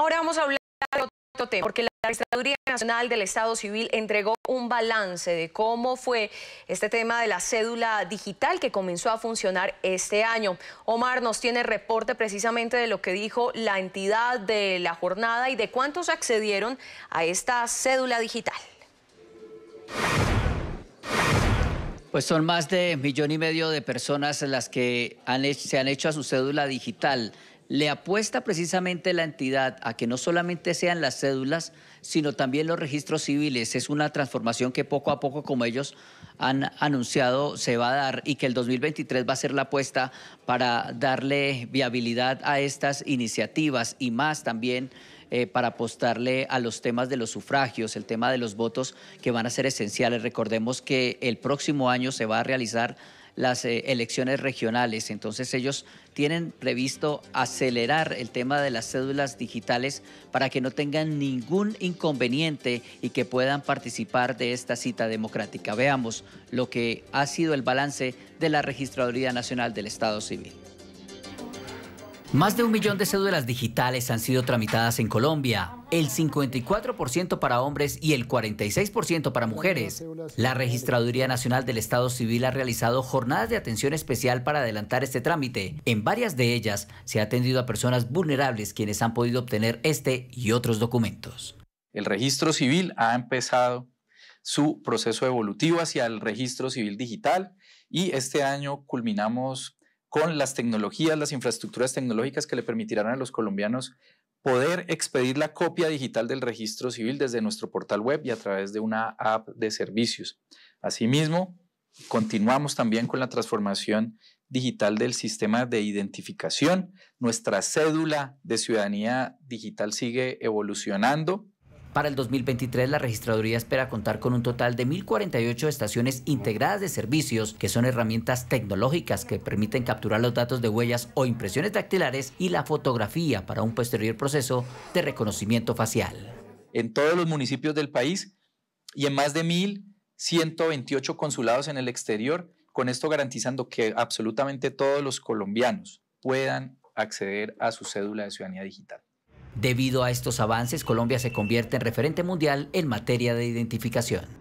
Ahora vamos a hablar de otro tema, porque la Administración Nacional del Estado Civil entregó un balance de cómo fue este tema de la cédula digital que comenzó a funcionar este año. Omar nos tiene reporte precisamente de lo que dijo la entidad de la jornada y de cuántos accedieron a esta cédula digital. Pues son más de millón y medio de personas las que se han hecho a su cédula digital le apuesta precisamente la entidad a que no solamente sean las cédulas, sino también los registros civiles. Es una transformación que poco a poco, como ellos han anunciado, se va a dar y que el 2023 va a ser la apuesta para darle viabilidad a estas iniciativas y más también eh, para apostarle a los temas de los sufragios, el tema de los votos que van a ser esenciales. Recordemos que el próximo año se va a realizar las eh, elecciones regionales. Entonces ellos tienen previsto acelerar el tema de las cédulas digitales para que no tengan ningún inconveniente y que puedan participar de esta cita democrática. Veamos lo que ha sido el balance de la Registraduría Nacional del Estado Civil. Más de un millón de cédulas digitales han sido tramitadas en Colombia, el 54% para hombres y el 46% para mujeres. La Registraduría Nacional del Estado Civil ha realizado jornadas de atención especial para adelantar este trámite. En varias de ellas se ha atendido a personas vulnerables quienes han podido obtener este y otros documentos. El registro civil ha empezado su proceso evolutivo hacia el registro civil digital y este año culminamos con las tecnologías, las infraestructuras tecnológicas que le permitirán a los colombianos poder expedir la copia digital del registro civil desde nuestro portal web y a través de una app de servicios. Asimismo, continuamos también con la transformación digital del sistema de identificación. Nuestra cédula de ciudadanía digital sigue evolucionando para el 2023, la registraduría espera contar con un total de 1.048 estaciones integradas de servicios, que son herramientas tecnológicas que permiten capturar los datos de huellas o impresiones dactilares y la fotografía para un posterior proceso de reconocimiento facial. En todos los municipios del país y en más de 1.128 consulados en el exterior, con esto garantizando que absolutamente todos los colombianos puedan acceder a su cédula de ciudadanía digital. Debido a estos avances, Colombia se convierte en referente mundial en materia de identificación.